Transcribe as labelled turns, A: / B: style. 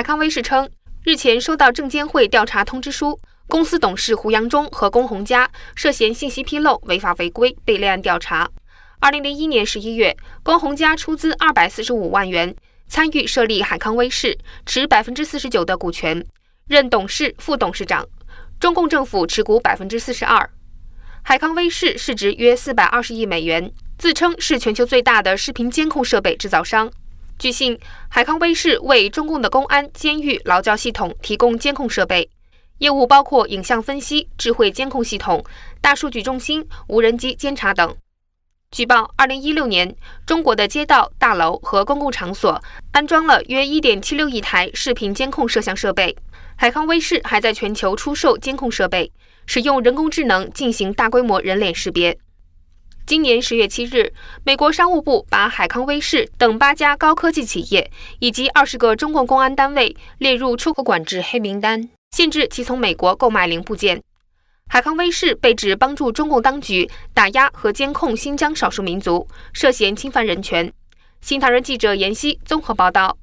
A: 海康威视称，日前收
B: 到证监会调查通知书，公司董事胡扬忠和龚洪嘉涉嫌信息披露违法违规，被立案调查。二零零一年十一月，龚洪嘉出资二百四十五万元参与设立海康威视，持百分之四十九的股权，任董事、副董事长。中共政府持股百分之四十二。海康威视市值约四百二十亿美元，自称是全球最大的视频监控设备制造商。据信，海康威视为中共的公安、监狱、劳教系统提供监控设备，业务包括影像分析、智慧监控系统、大数据中心、无人机监察等。据报，2016年，中国的街道、大楼和公共场所安装了约1.76亿台视频监控摄像设备。海康威视还在全球出售监控设备，使用人工智能进行大规模人脸识别。今年十月七日，美国商务部把海康威视等八家高科技企业以及二十个中共公安单位列入出口管制黑名单，限制其从美国购买零部件。海康威视被指帮助中共当局打压和监控新疆少数民族，涉嫌侵犯人权。新唐人
A: 记者闫希综合报道。